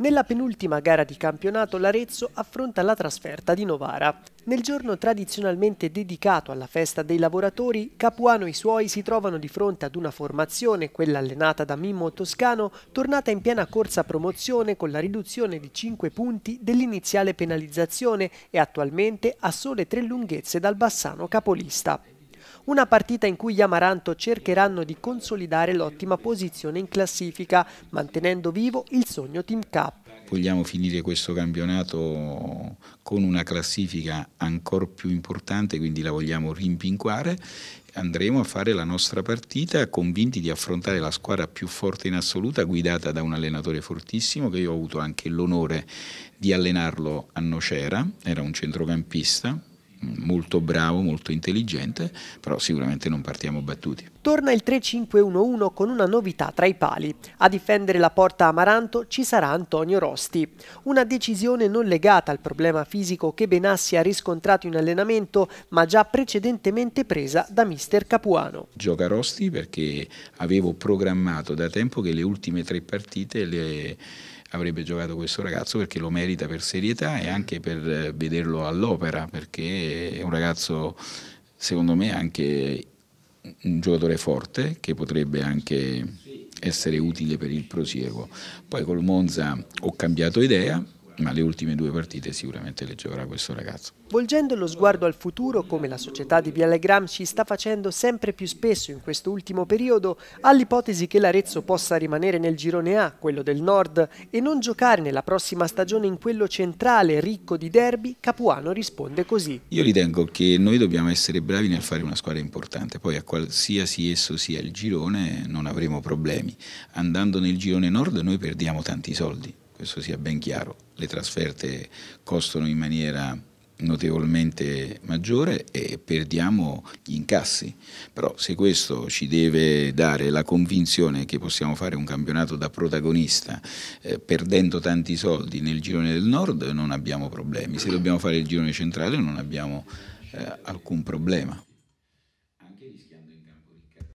Nella penultima gara di campionato l'Arezzo affronta la trasferta di Novara. Nel giorno tradizionalmente dedicato alla festa dei lavoratori, Capuano e i suoi si trovano di fronte ad una formazione, quella allenata da Mimmo Toscano, tornata in piena corsa promozione con la riduzione di 5 punti dell'iniziale penalizzazione e attualmente a sole tre lunghezze dal Bassano capolista. Una partita in cui gli Amaranto cercheranno di consolidare l'ottima posizione in classifica, mantenendo vivo il sogno Team Cup. Vogliamo finire questo campionato con una classifica ancora più importante, quindi la vogliamo rimpinquare. Andremo a fare la nostra partita convinti di affrontare la squadra più forte in assoluta, guidata da un allenatore fortissimo che io ho avuto anche l'onore di allenarlo a Nocera, era un centrocampista, molto bravo, molto intelligente, però sicuramente non partiamo battuti. Torna il 3-5-1-1 con una novità tra i pali. A difendere la porta Amaranto ci sarà Antonio Rosti. Una decisione non legata al problema fisico che Benassi ha riscontrato in allenamento, ma già precedentemente presa da mister Capuano. Gioca Rosti perché avevo programmato da tempo che le ultime tre partite le avrebbe giocato questo ragazzo perché lo merita per serietà e anche per eh, vederlo all'opera perché è un ragazzo secondo me anche un giocatore forte che potrebbe anche essere utile per il prosieguo. Poi col Monza ho cambiato idea, ma le ultime due partite sicuramente le giocherà questo ragazzo. Volgendo lo sguardo al futuro, come la società di Viale ci sta facendo sempre più spesso in questo ultimo periodo, all'ipotesi che l'Arezzo possa rimanere nel girone A, quello del nord, e non giocare nella prossima stagione in quello centrale, ricco di derby, Capuano risponde così. Io ritengo che noi dobbiamo essere bravi nel fare una squadra importante, poi a qualsiasi esso sia il girone non avremo problemi. Andando nel girone nord noi perdiamo tanti soldi, questo sia ben chiaro, le trasferte costano in maniera notevolmente maggiore e perdiamo gli incassi, però se questo ci deve dare la convinzione che possiamo fare un campionato da protagonista eh, perdendo tanti soldi nel girone del nord non abbiamo problemi, se dobbiamo fare il girone centrale non abbiamo eh, alcun problema.